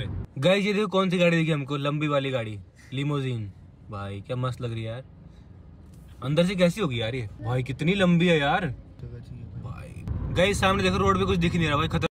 पे गई ये देखो कौन सी गाड़ी देखी हमको लंबी वाली गाड़ी लिमोजीन भाई क्या मस्त लग रही है यार अंदर से कैसी होगी यार ये भाई कितनी लंबी है यार तो भाई गई सामने देखो रोड पे कुछ दिख नहीं रहा भाई खतरा